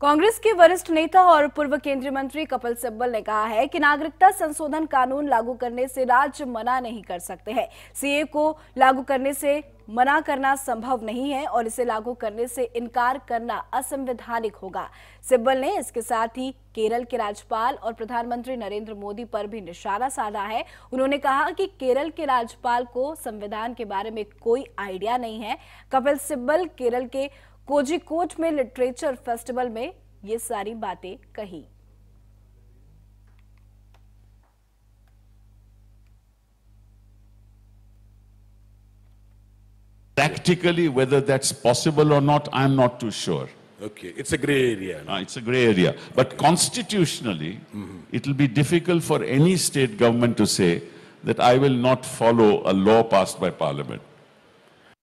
कांग्रेस के वरिष्ठ नेता और पूर्व केंद्रीय मंत्री कपिल सिब्बल ने कहा है कि नागरिकता संशोधन कानून लागू करने से राज्य मना नहीं कर सकते हैं सीए को लागू करने से मना करना संभव नहीं है और इसे लागू करने से इनकार करना असंवैधानिक होगा सिब्बल ने इसके साथ ही केरल के राज्यपाल और प्रधानमंत्री नरेंद्र मोदी पर भी निशाना साधा है उन्होंने कहा कि केरल के राज्यपाल को संविधान के बारे में कोई आइडिया नहीं है कपिल सिब्बल केरल के कोझिकोड में लिटरेचर फेस्टिवल में ये सारी बातें कही practically whether that's possible or not i'm not too sure okay it's a gray area no? uh, it's a gray area but okay. constitutionally mm -hmm. it will be difficult for any state government to say that i will not follow a law passed by parliament